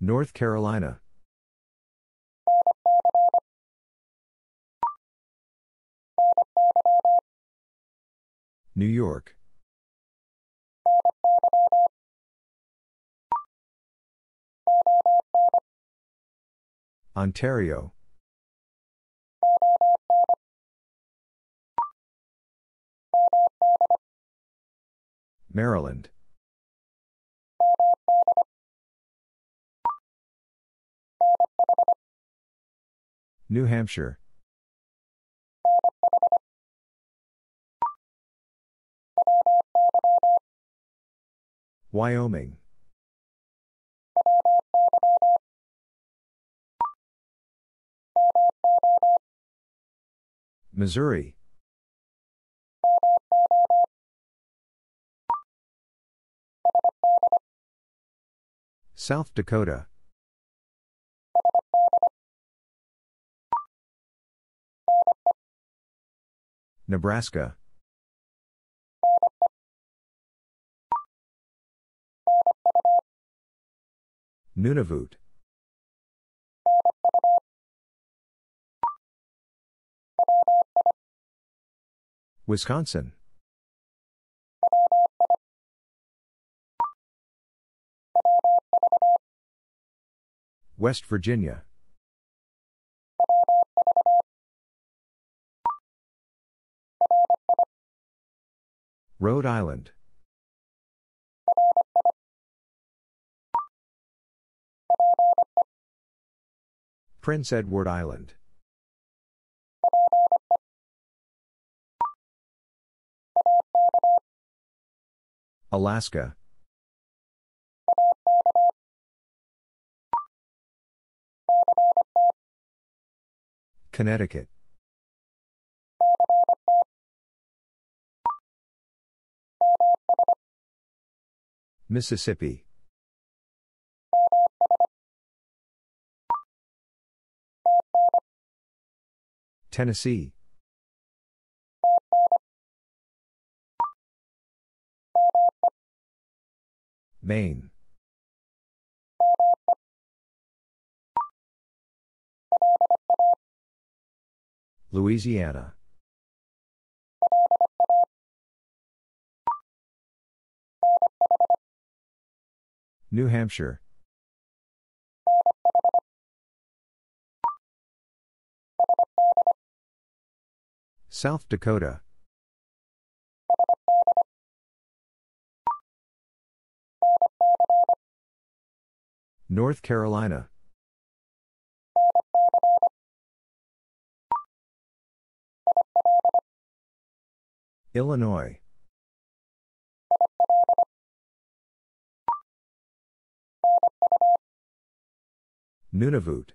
North Carolina. New York. Ontario. Maryland. New Hampshire. Wyoming. Missouri. South Dakota. Nebraska Nunavut Wisconsin West Virginia Rhode Island. Prince Edward Island. Alaska. Connecticut. Mississippi. Tennessee. Maine. Louisiana. New Hampshire. South Dakota. North Carolina. Illinois. Nunavut.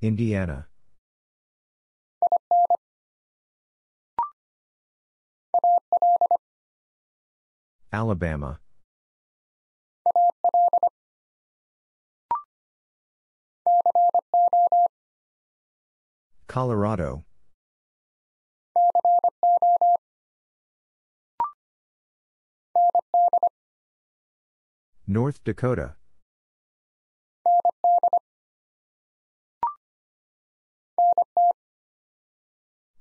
Indiana. Alabama. Colorado. North Dakota.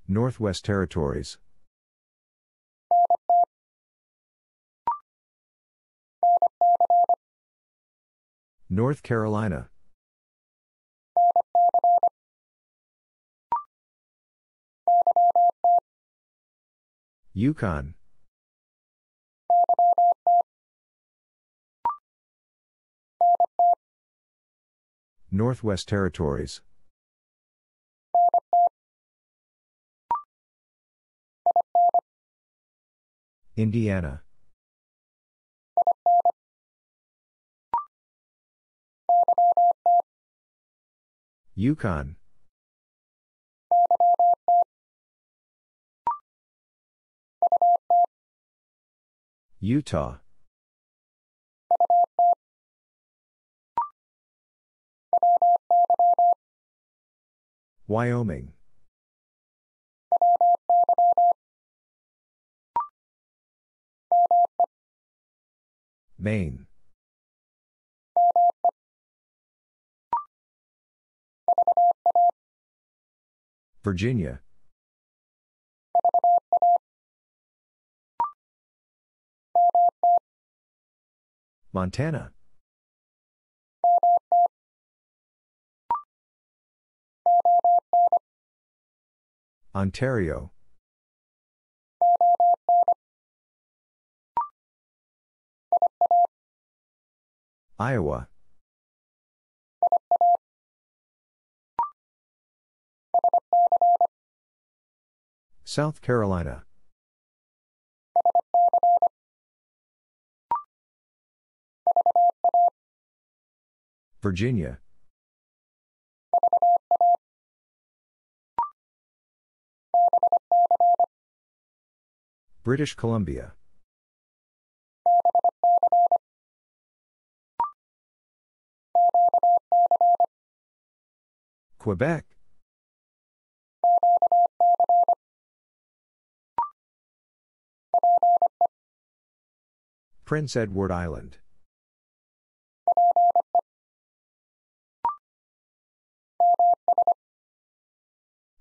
Northwest Territories. North Carolina. Yukon. Northwest Territories. Indiana. Yukon. Utah. Wyoming. Maine. Virginia. Montana. Ontario. Iowa. South Carolina. Virginia. British Columbia. Quebec. Prince Edward Island.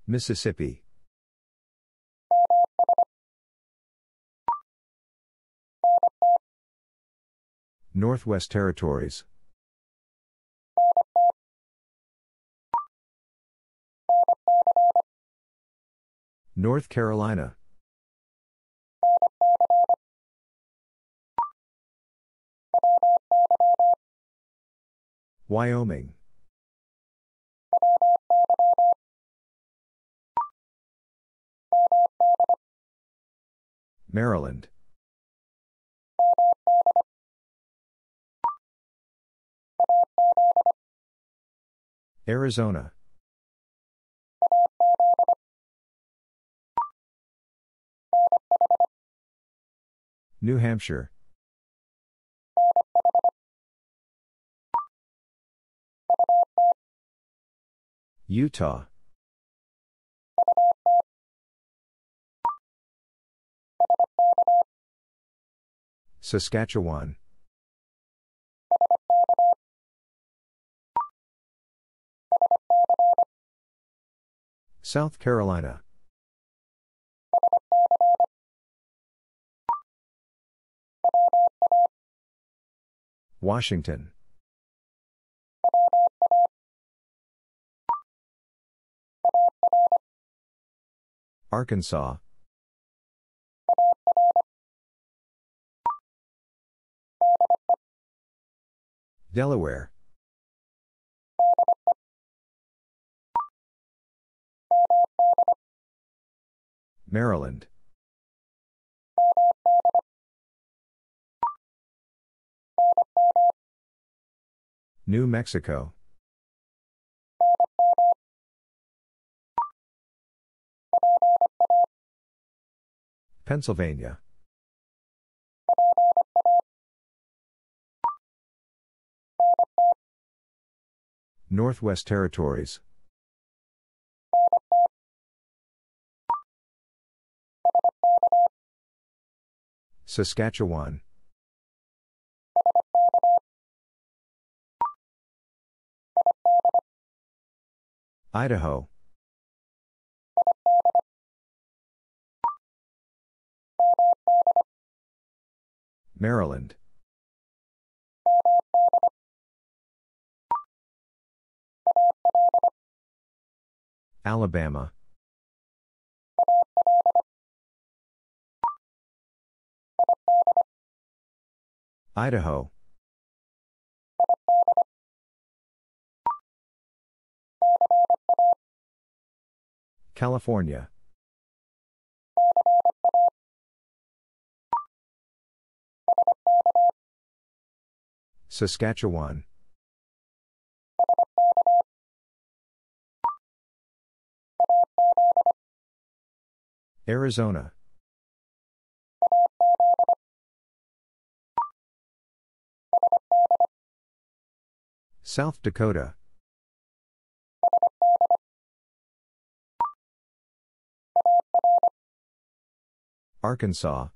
Mississippi. Northwest Territories. North Carolina. Wyoming. Maryland. Arizona. New Hampshire. Utah. Saskatchewan. South Carolina. Washington. Arkansas. Delaware. Maryland New Mexico Pennsylvania Northwest Territories Saskatchewan. Idaho. Maryland. Alabama. Idaho. California. Saskatchewan. Arizona. South Dakota. Arkansas.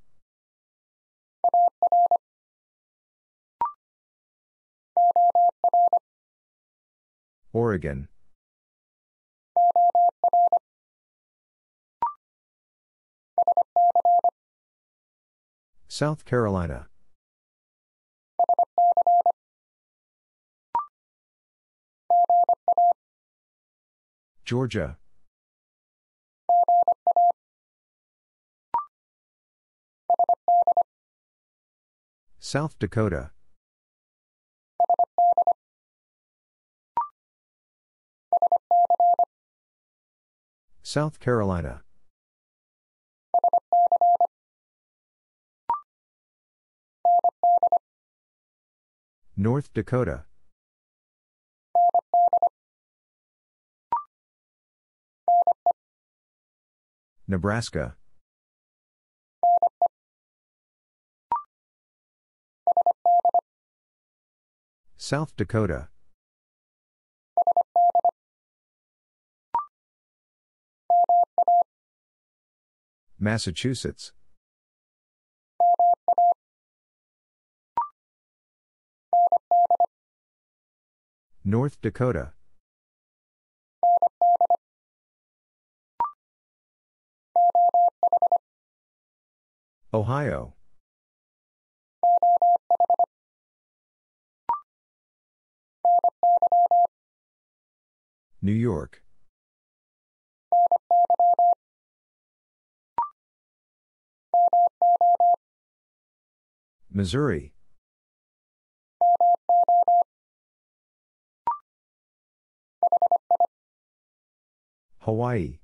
Oregon. South Carolina. Georgia. South Dakota. South Carolina. North Dakota. Nebraska South Dakota Massachusetts North Dakota Ohio. New York. Missouri. Hawaii.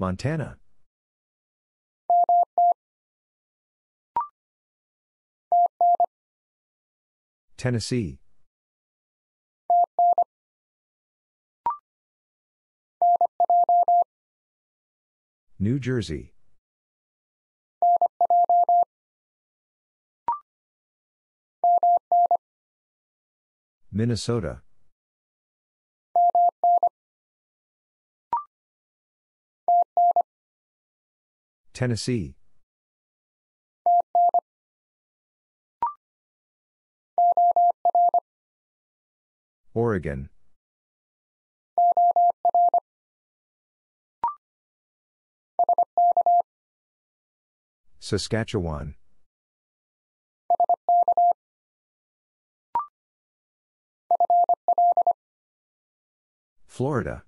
Montana Tennessee New Jersey Minnesota Tennessee. Oregon. Saskatchewan. Florida.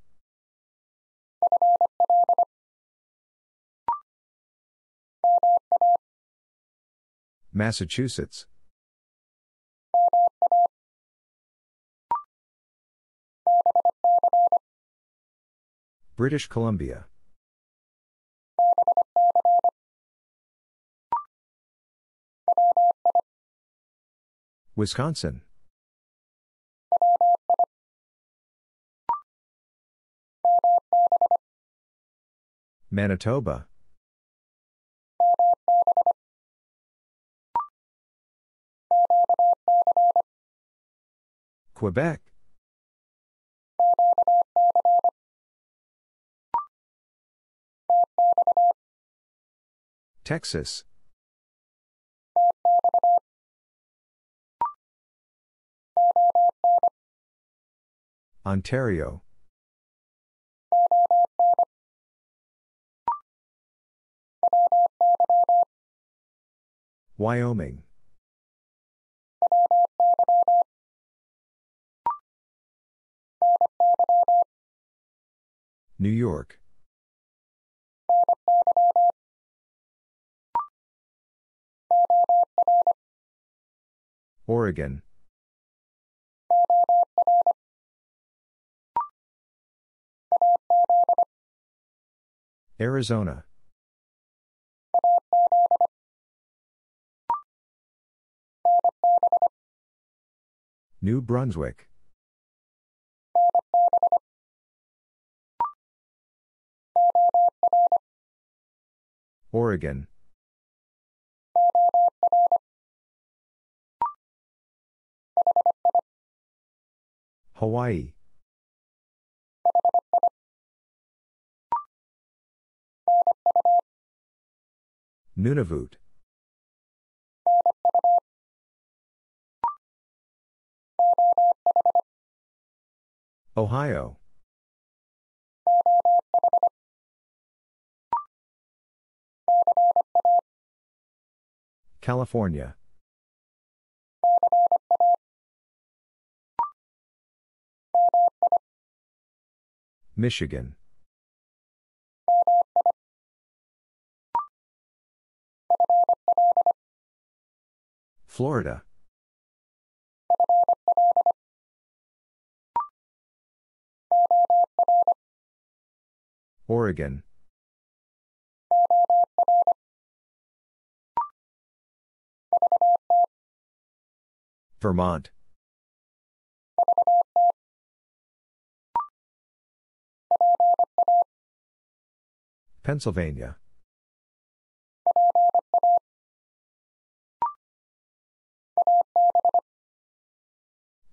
Massachusetts. British Columbia. Wisconsin. Manitoba. Quebec. Texas. Ontario. Wyoming. New York. Oregon. Arizona. New Brunswick. Oregon. Hawaii. Nunavut. Ohio. California. Michigan. Florida. Oregon. Vermont. Pennsylvania.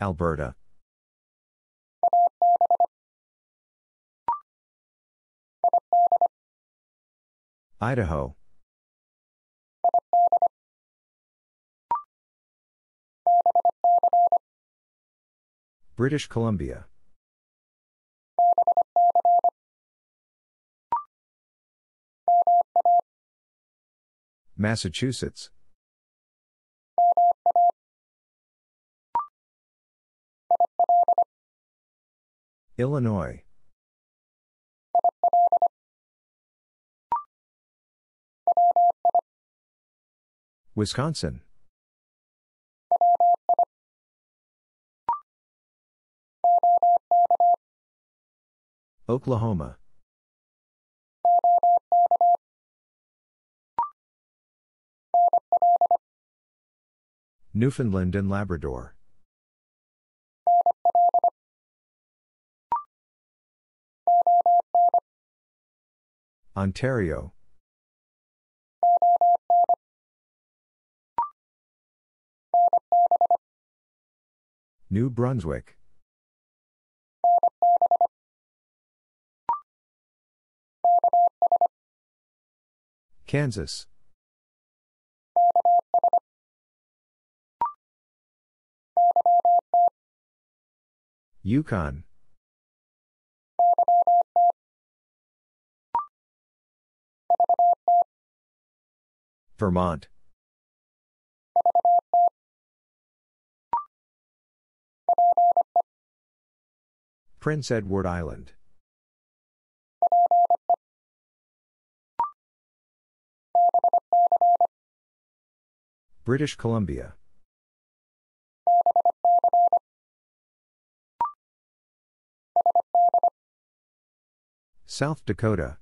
Alberta. Idaho. British Columbia. Massachusetts. Illinois. Wisconsin. Oklahoma. Newfoundland and Labrador. Ontario. New Brunswick. Kansas. Yukon. Vermont. Prince Edward Island. British Columbia. South Dakota.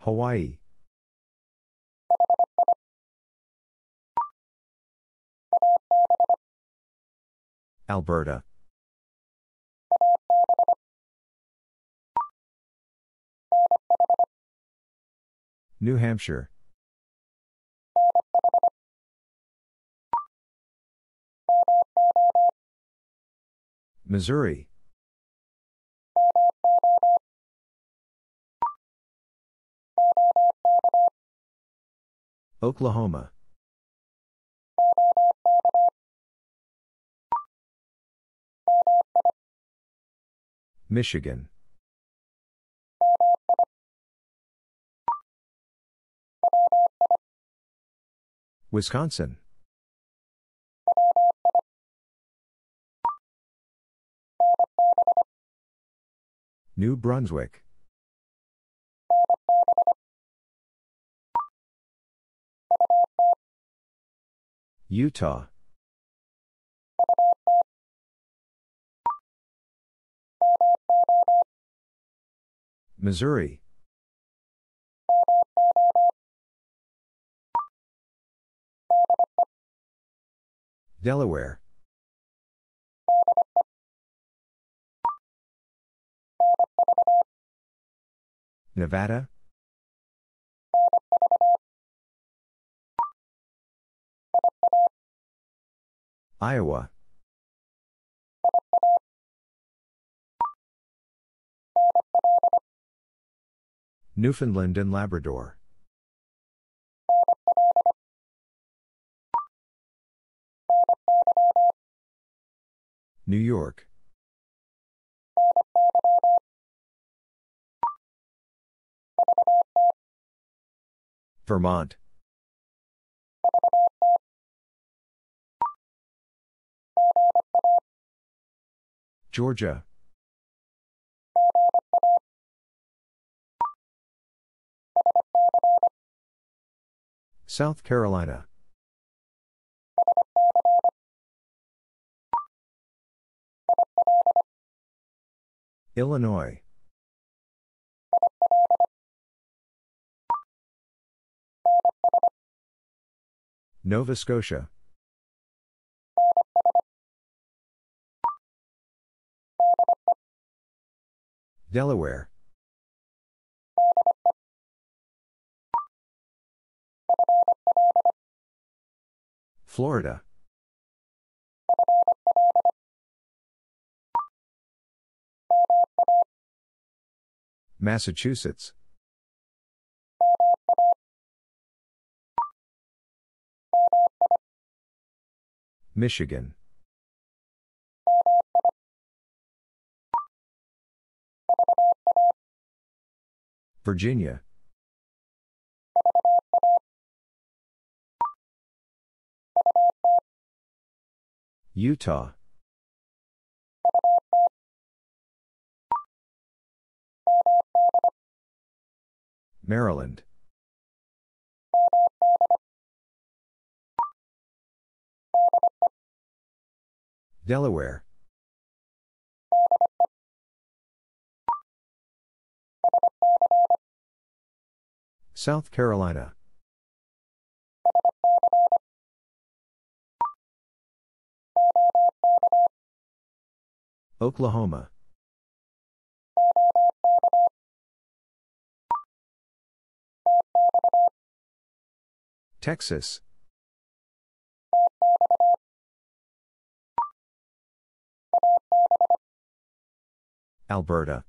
Hawaii. Alberta. New Hampshire. Missouri. Oklahoma. Michigan. Wisconsin New Brunswick Utah Missouri Delaware. Nevada. Iowa. Newfoundland and Labrador. New York. Vermont. Georgia. South Carolina. Illinois. Nova Scotia. Delaware. Florida. Massachusetts. Michigan. Virginia. Utah. Maryland Delaware South Carolina Oklahoma Texas. Alberta.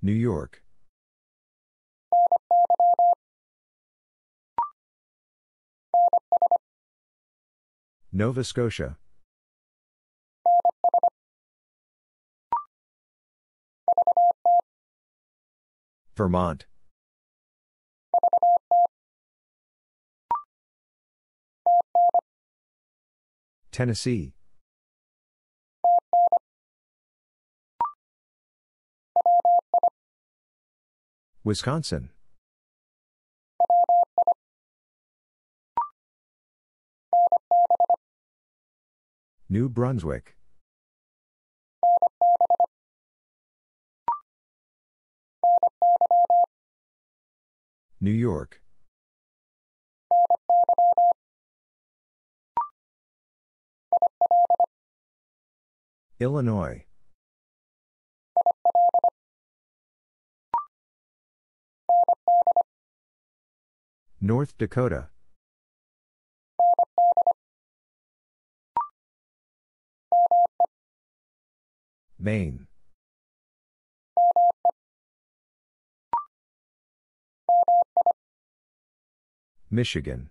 New York. Nova Scotia. Vermont Tennessee Wisconsin New Brunswick New York. Illinois. North Dakota. Maine. Michigan.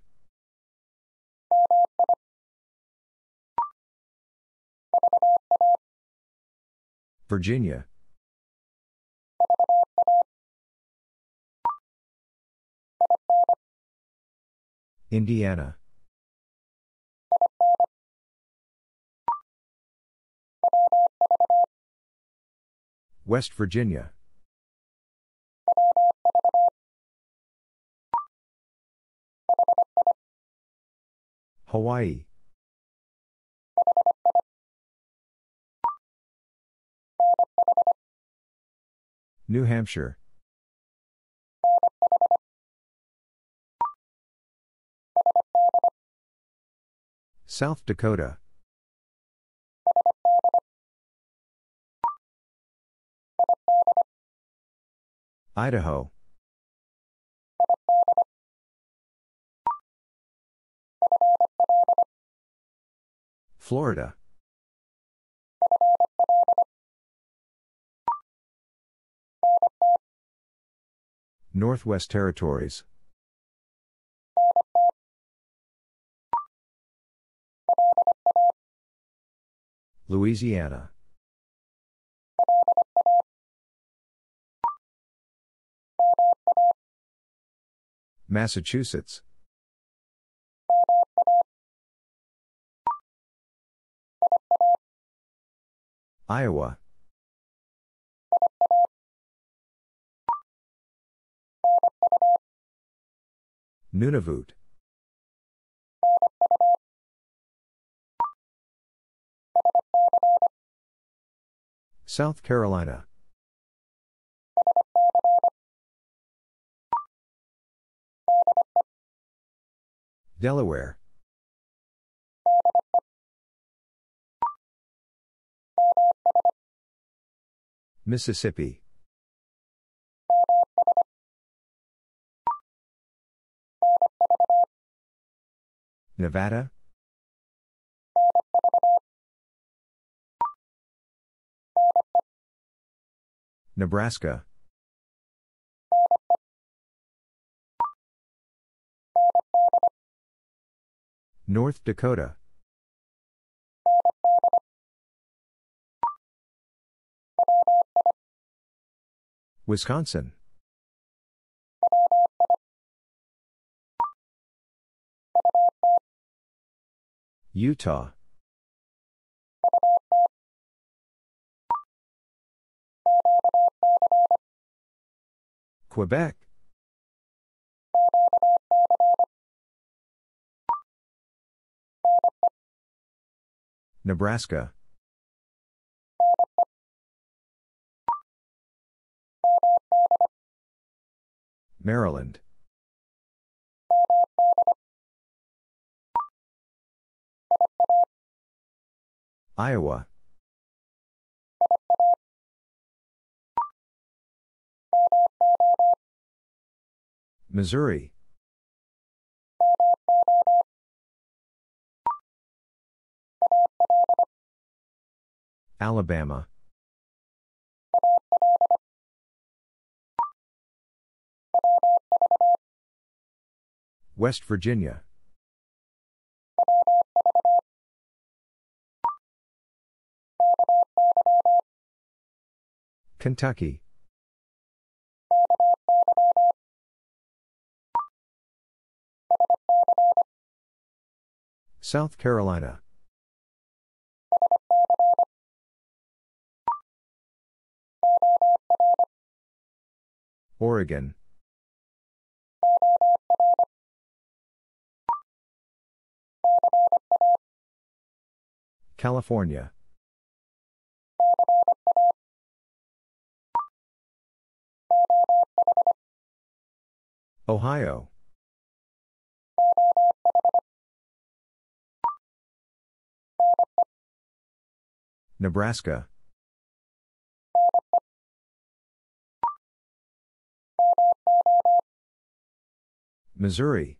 Virginia. Indiana. West Virginia. Hawaii. New Hampshire. South Dakota. Idaho. Florida. Northwest Territories. Louisiana. Massachusetts. Iowa Nunavut South Carolina Delaware Mississippi. Nevada. Nebraska. North Dakota. Wisconsin. Utah. Quebec. Nebraska. Maryland Iowa Missouri Alabama West Virginia. Kentucky. South Carolina. Oregon. California Ohio Nebraska Missouri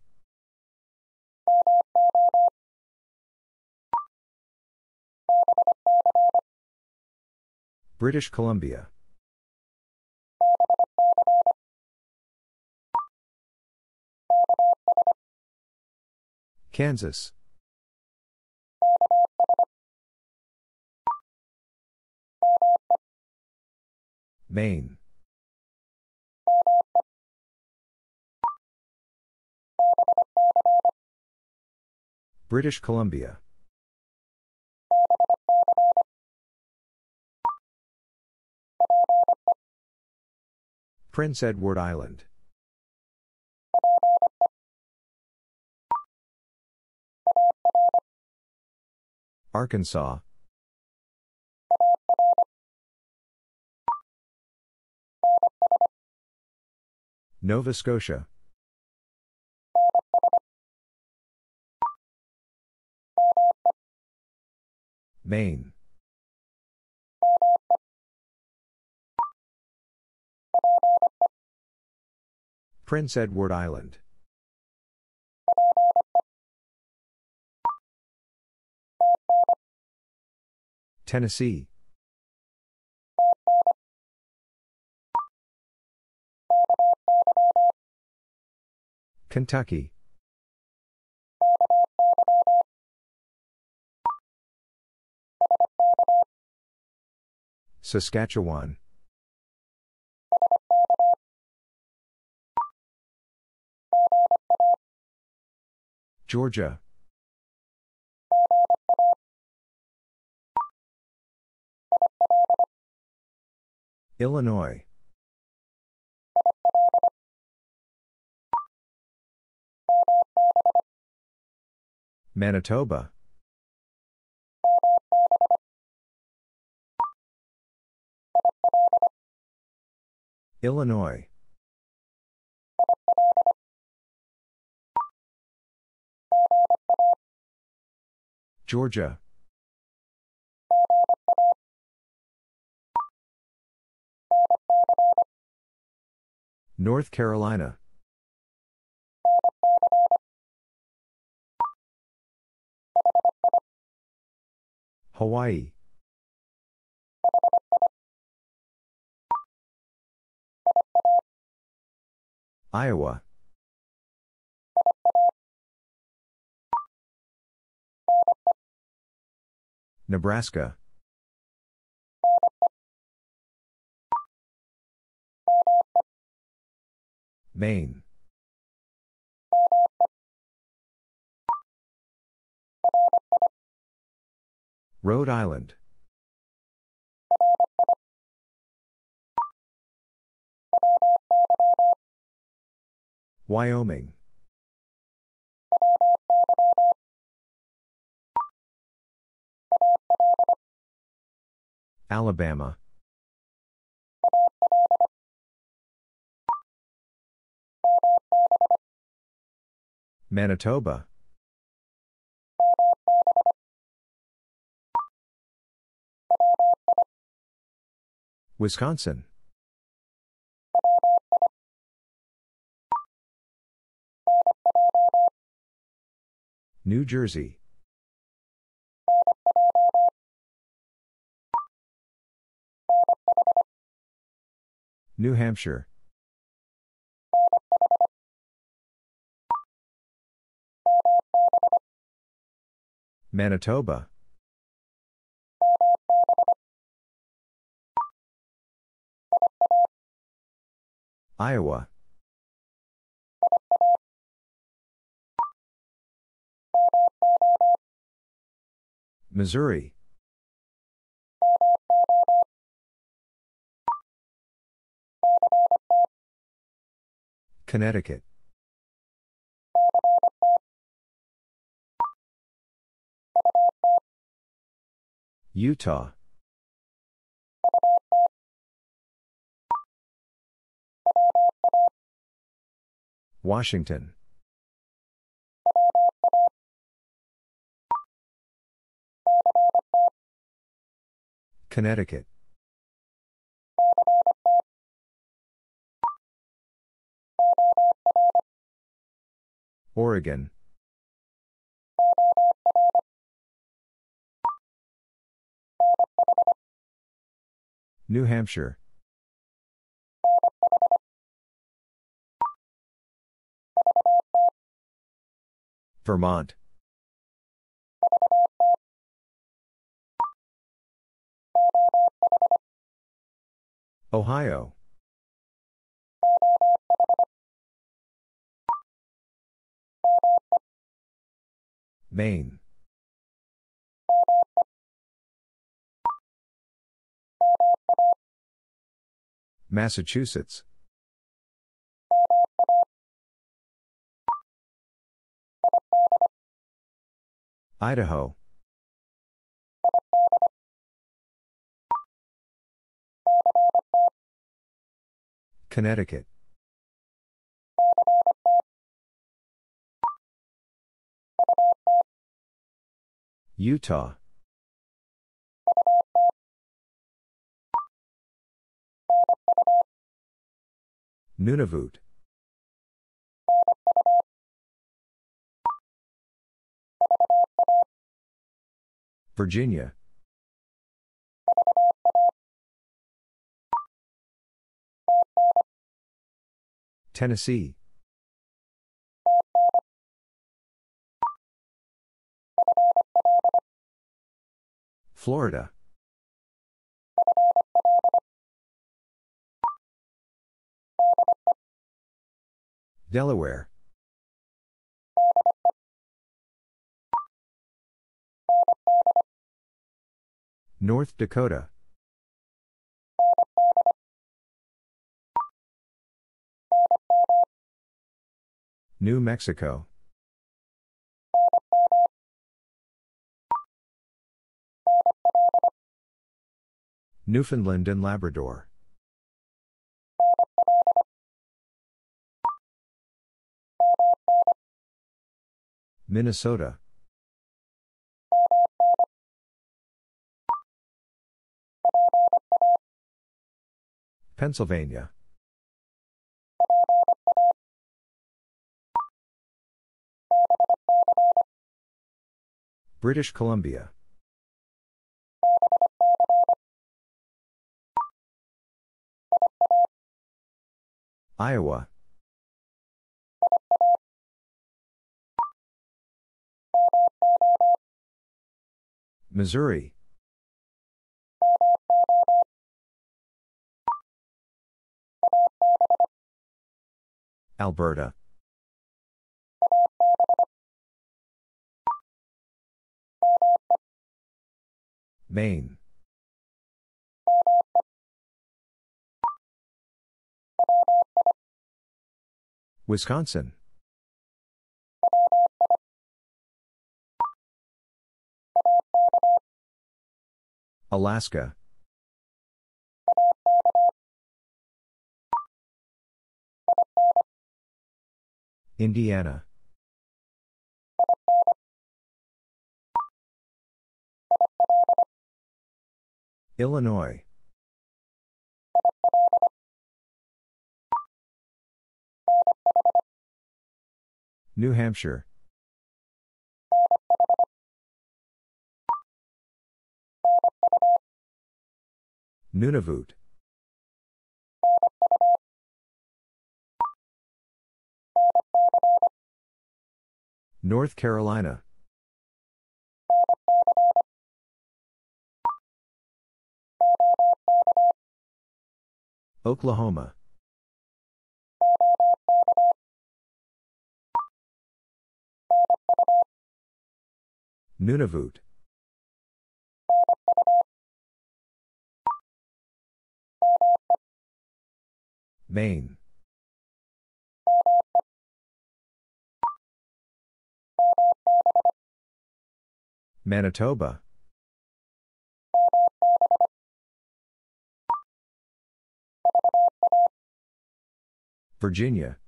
British Columbia. Kansas. Maine. British Columbia. Prince Edward Island. Arkansas. Nova Scotia. Maine. Prince Edward Island. Tennessee. Kentucky. Saskatchewan. Georgia. Illinois. Manitoba. Illinois. Georgia. North Carolina. Hawaii. Iowa. Nebraska Maine Rhode Island Wyoming Alabama Manitoba Wisconsin New Jersey New Hampshire. Manitoba. Iowa. Missouri. Connecticut. Utah. Washington. Connecticut. Oregon New Hampshire Vermont Ohio Maine. Massachusetts. Idaho. Connecticut. Utah. Nunavut. Virginia. Tennessee. Florida. Delaware. North Dakota. New Mexico. Newfoundland and Labrador. Minnesota. Pennsylvania. British Columbia. Iowa. Missouri. Alberta. Maine. Wisconsin. Alaska. Indiana. Illinois. New Hampshire. Nunavut. North Carolina. Oklahoma. Nunavut. Maine. Manitoba. Virginia.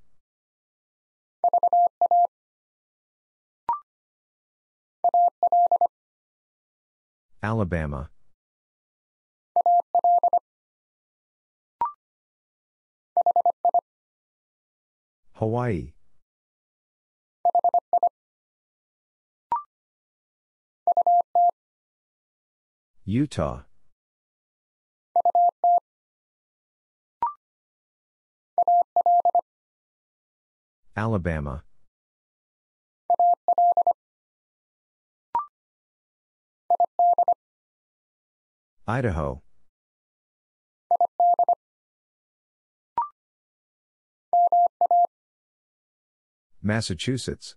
Alabama. Hawaii. Utah. Alabama. Idaho. Massachusetts.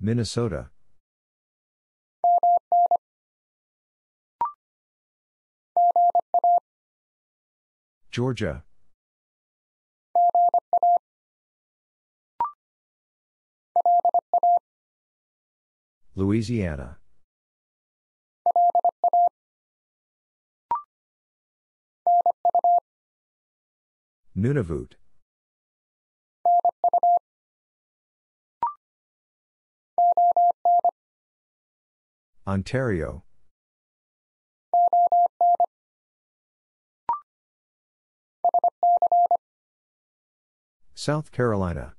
Minnesota. Georgia. Louisiana. Nunavut. Ontario. South Carolina.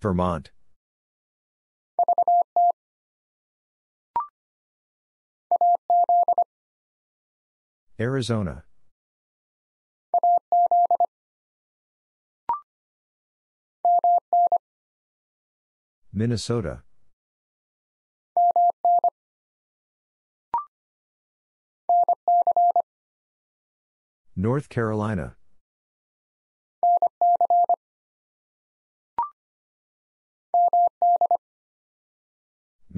Vermont. Arizona. Minnesota. North Carolina.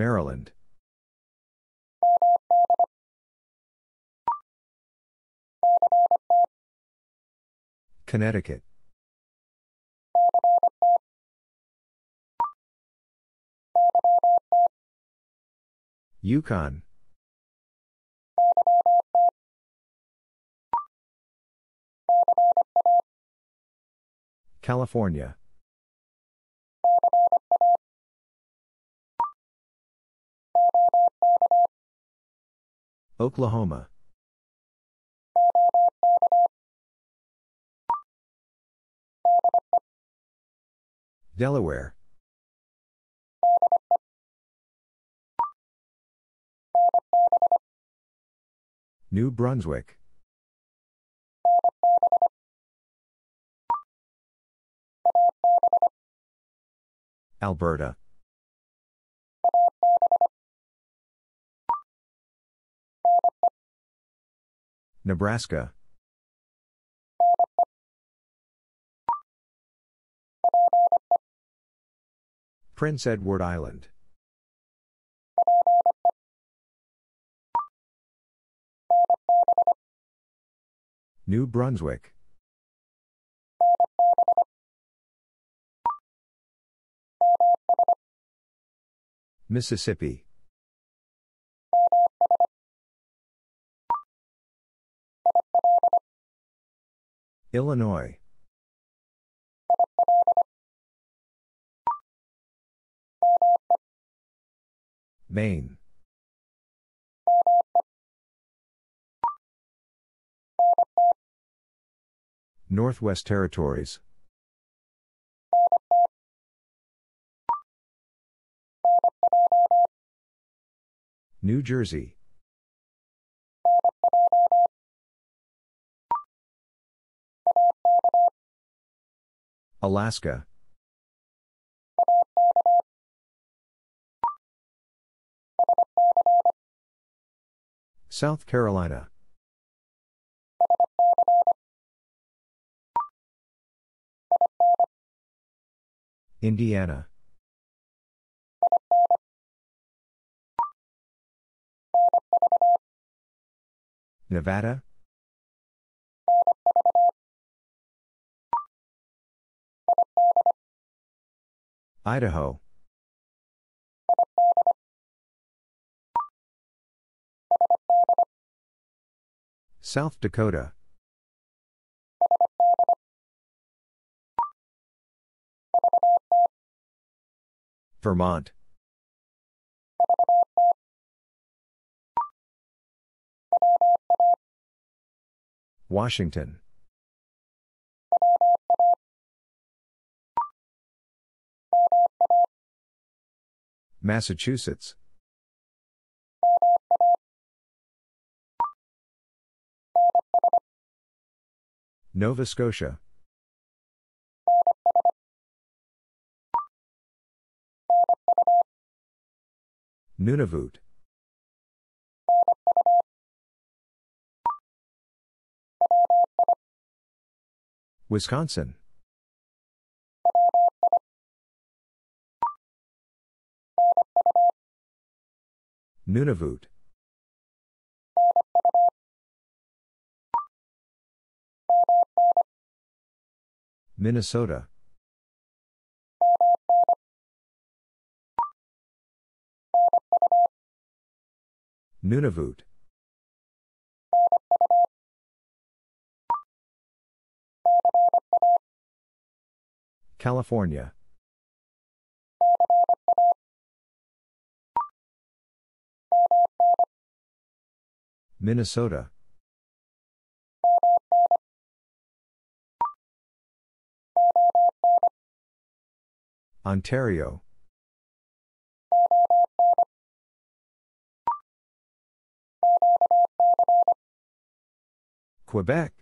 Maryland. Connecticut. Yukon. California. Oklahoma Delaware New Brunswick Alberta Nebraska. Prince Edward Island. New Brunswick. Mississippi. Illinois. Maine. Northwest Territories. New Jersey. Alaska. South Carolina. Indiana. Nevada. Idaho. South Dakota. Vermont. Washington. Massachusetts. Nova Scotia. Nunavut. Wisconsin. Nunavut Minnesota Nunavut California Minnesota Ontario Quebec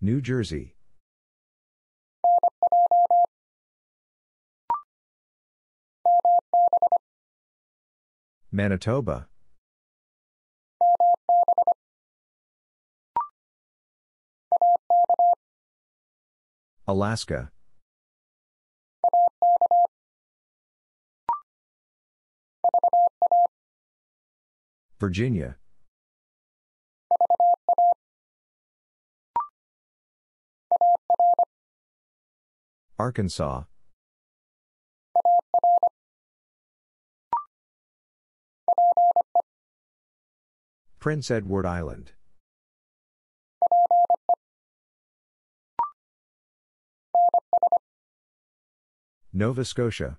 New Jersey Manitoba. Alaska. Virginia. Arkansas. Prince Edward Island. Nova Scotia.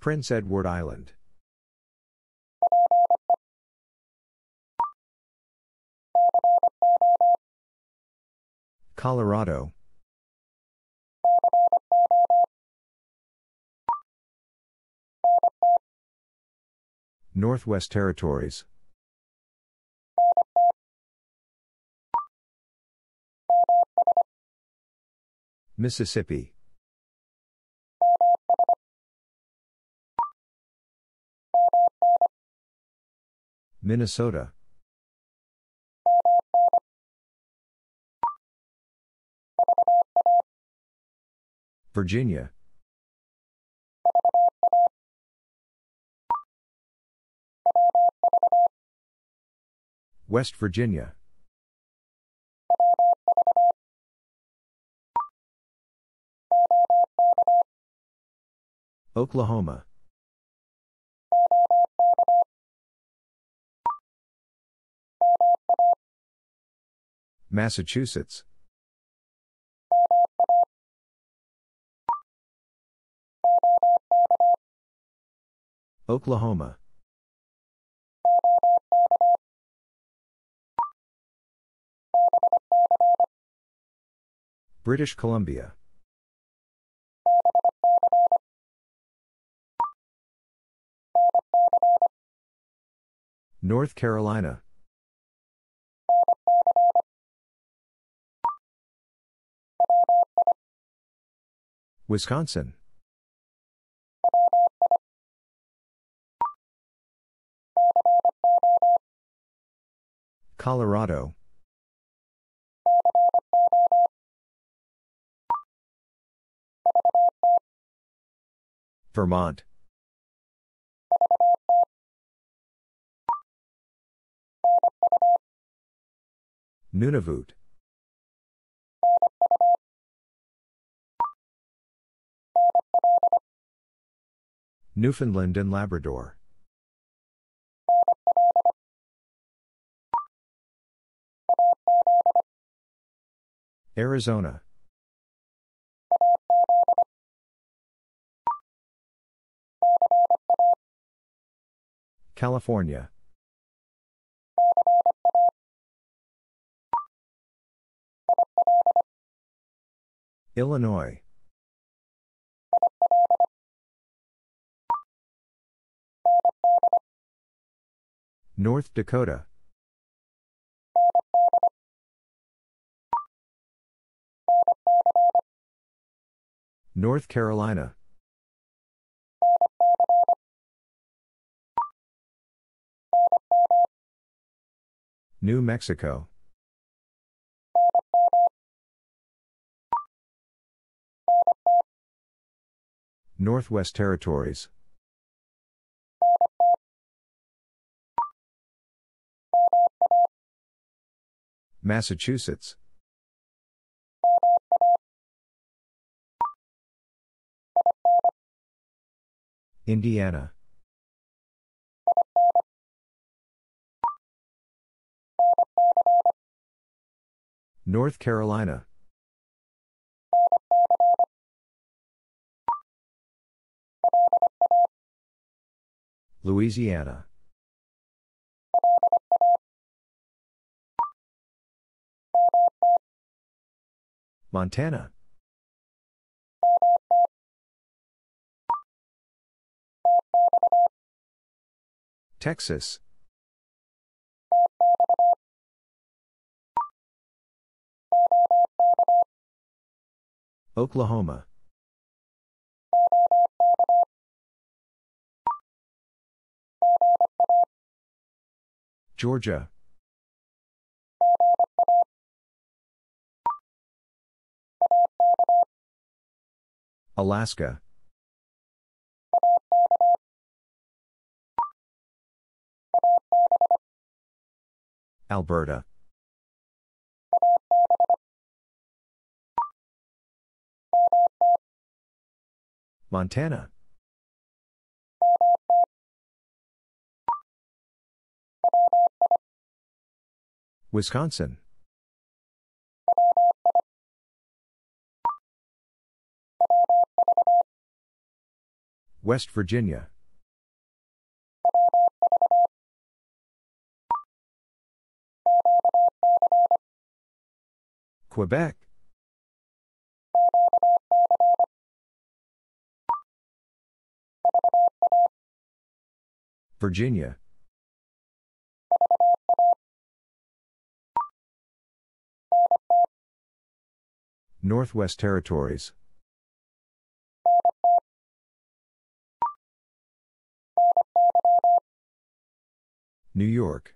Prince Edward Island. Colorado. Northwest Territories. Mississippi. Minnesota. Virginia. West Virginia. Oklahoma. Massachusetts. Oklahoma. British Columbia. North Carolina. Wisconsin. Colorado. Vermont. Nunavut. Newfoundland and Labrador. Arizona. California. Illinois. North Dakota. North Carolina. New Mexico. Northwest Territories. Massachusetts. Indiana. North Carolina. Louisiana. Montana. Texas. Oklahoma. Georgia. Alaska. Alberta Montana Wisconsin West Virginia Quebec. Virginia. Northwest Territories. New York.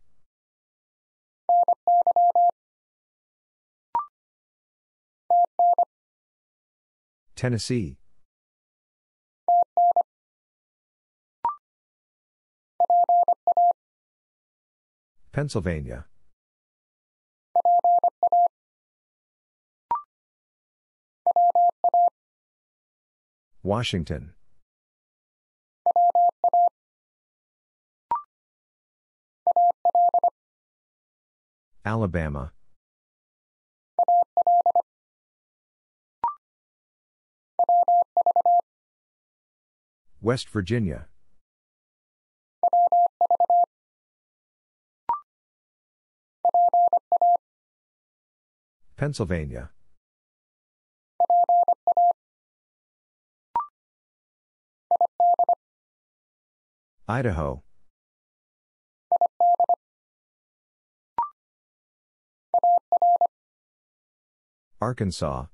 Tennessee. Pennsylvania. Washington. Alabama. West Virginia. Pennsylvania. Idaho. Arkansas.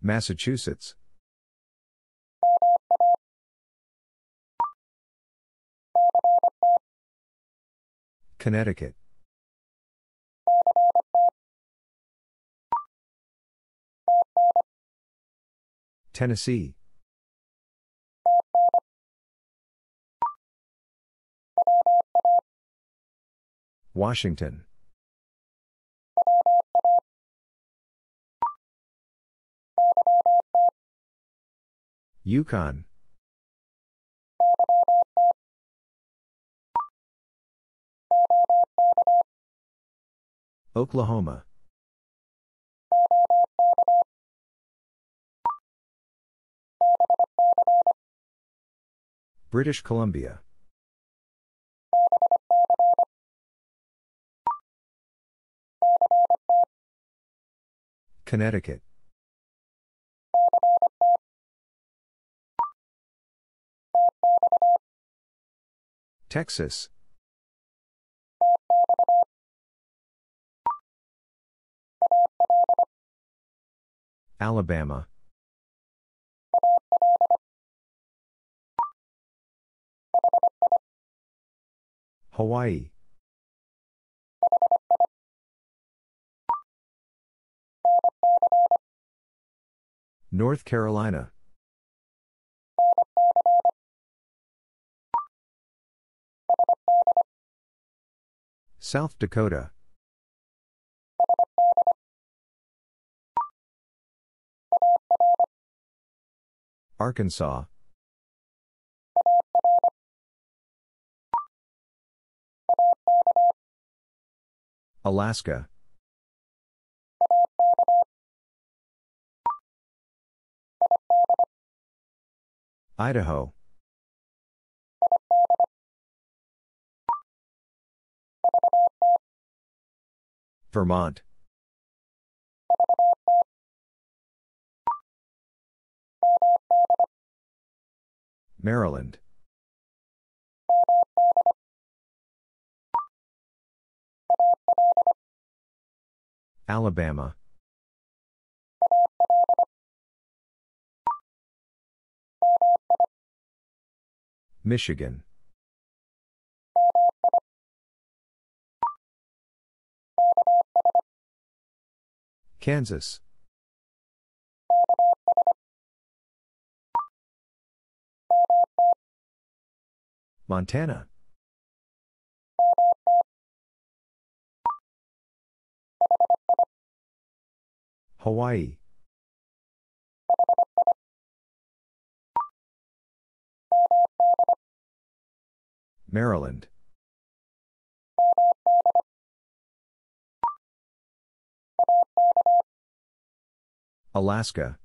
Massachusetts. Connecticut. Tennessee. Washington. Yukon. Oklahoma. British Columbia. Connecticut. Texas. Alabama. Hawaii. North Carolina. South Dakota. Arkansas. Alaska. Idaho. Vermont. Maryland. Alabama. Michigan. Kansas. Montana. Hawaii. Maryland. Alaska.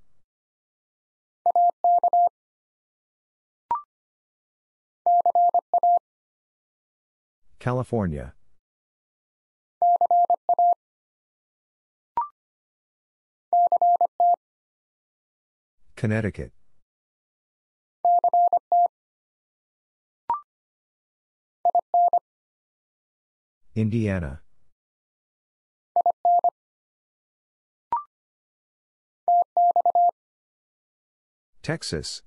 California. Connecticut. Indiana. Texas.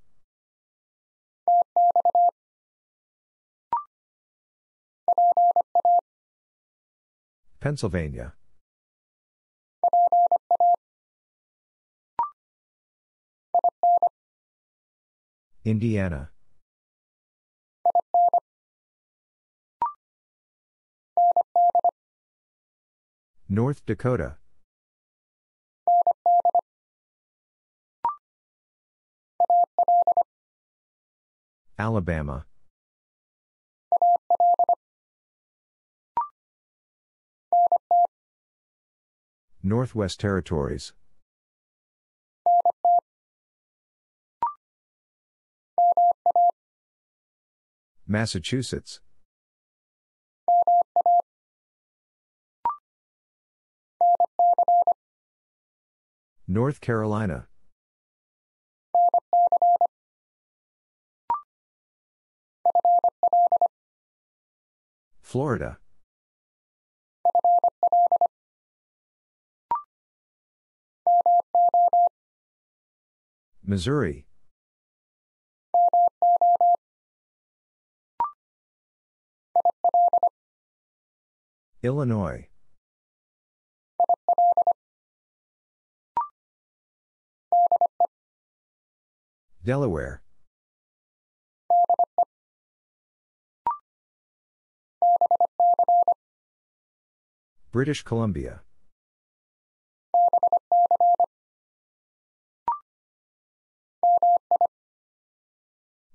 Pennsylvania. Indiana. North Dakota. Alabama. Northwest Territories. Massachusetts. North Carolina. Florida Missouri Illinois Delaware British Columbia.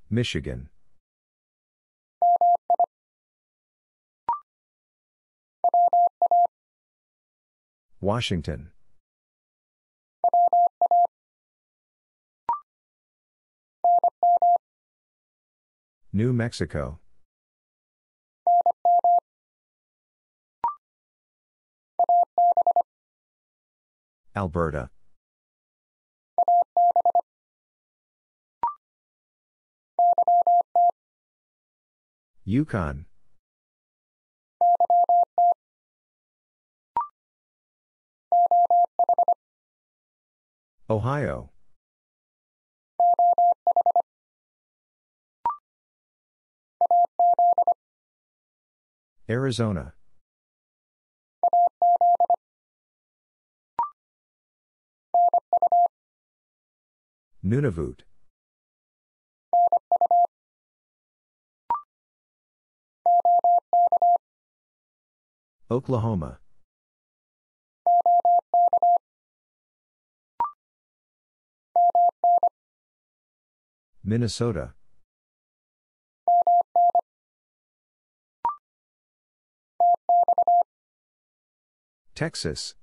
Michigan. Washington. New Mexico. Alberta. Yukon. Ohio. Arizona. Nunavut. Oklahoma. Minnesota. Texas.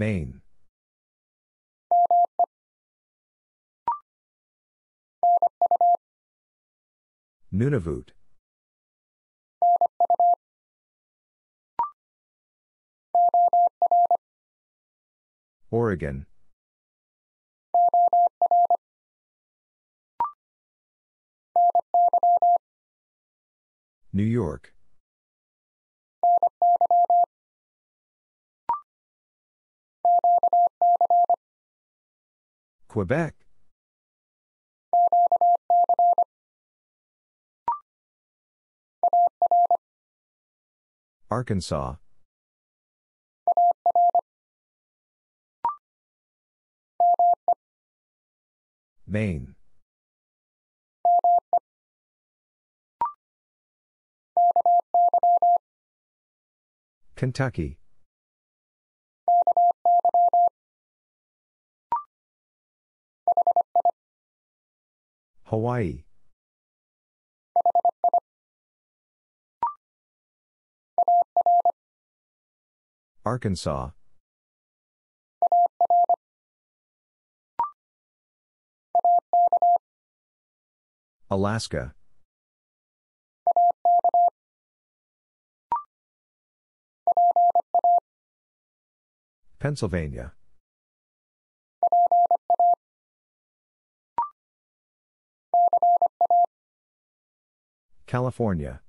Maine. Nunavut. Oregon. New York. Quebec. Arkansas. Maine. Kentucky. Hawaii. Arkansas. Alaska. Pennsylvania. California.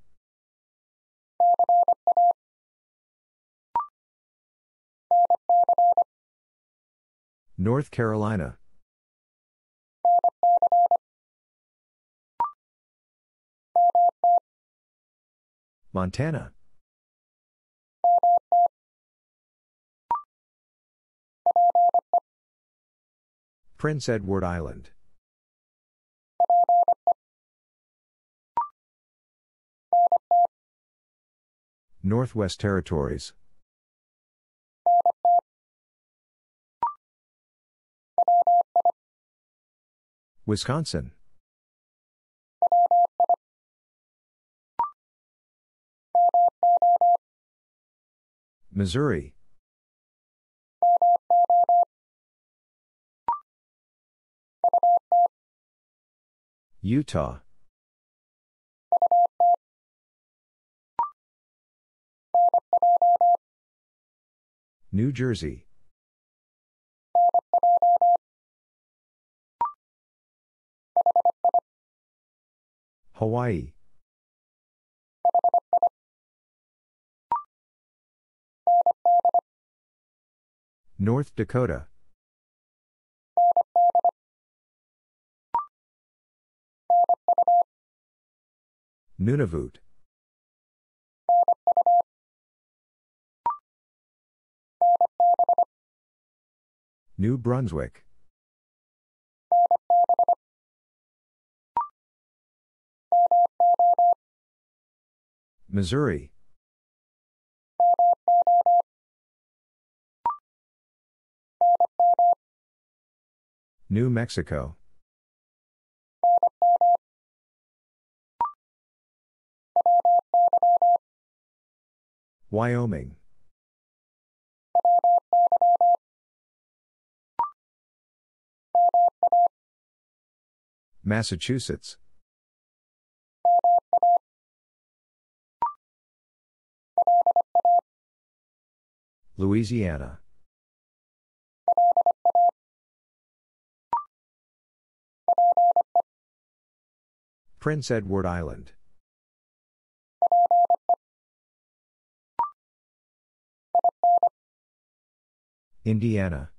North Carolina. Montana. Prince Edward Island. Northwest Territories. Wisconsin. Missouri. Utah. New Jersey. Hawaii. North Dakota. Nunavut. New Brunswick. Missouri. New Mexico. Wyoming. Massachusetts. Louisiana. Prince Edward Island. Indiana.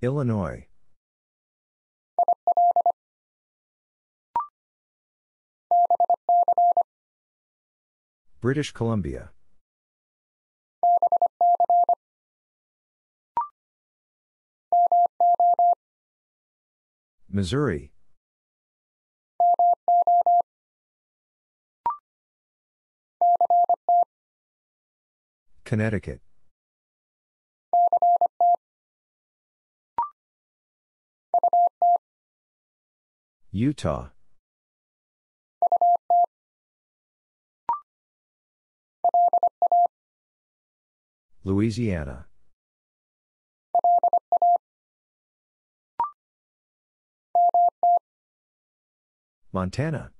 Illinois. British Columbia. Missouri. Connecticut. Utah. Louisiana. Montana.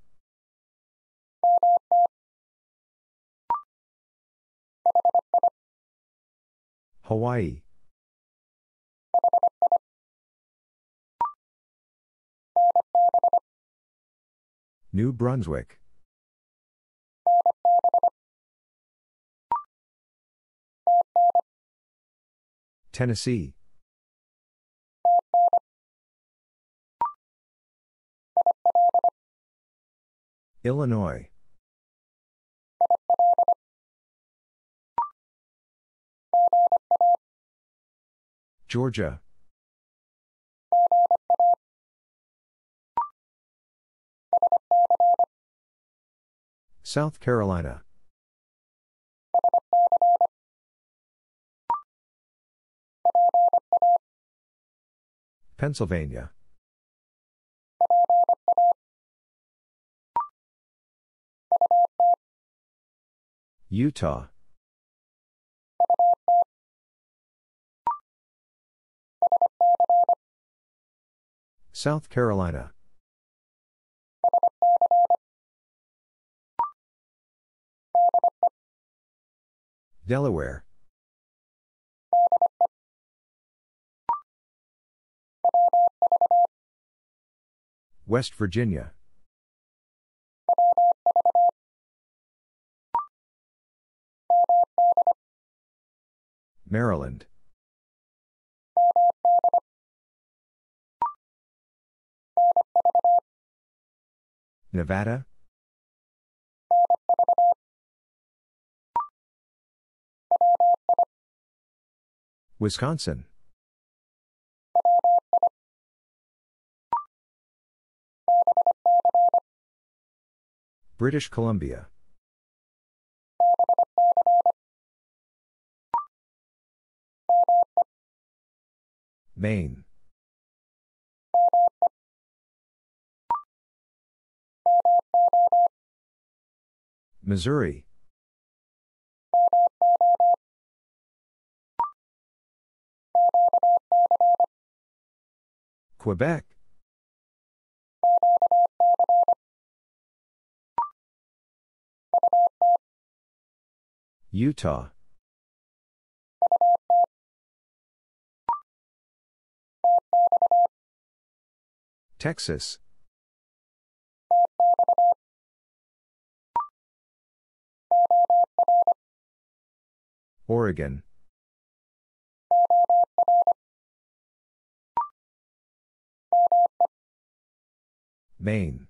Hawaii. New Brunswick. Tennessee. Illinois. Georgia. South Carolina. Pennsylvania. Utah. South Carolina. Delaware. West Virginia. Maryland. Nevada Wisconsin. British Columbia. Maine. Missouri. Quebec. Utah. Texas. Oregon Maine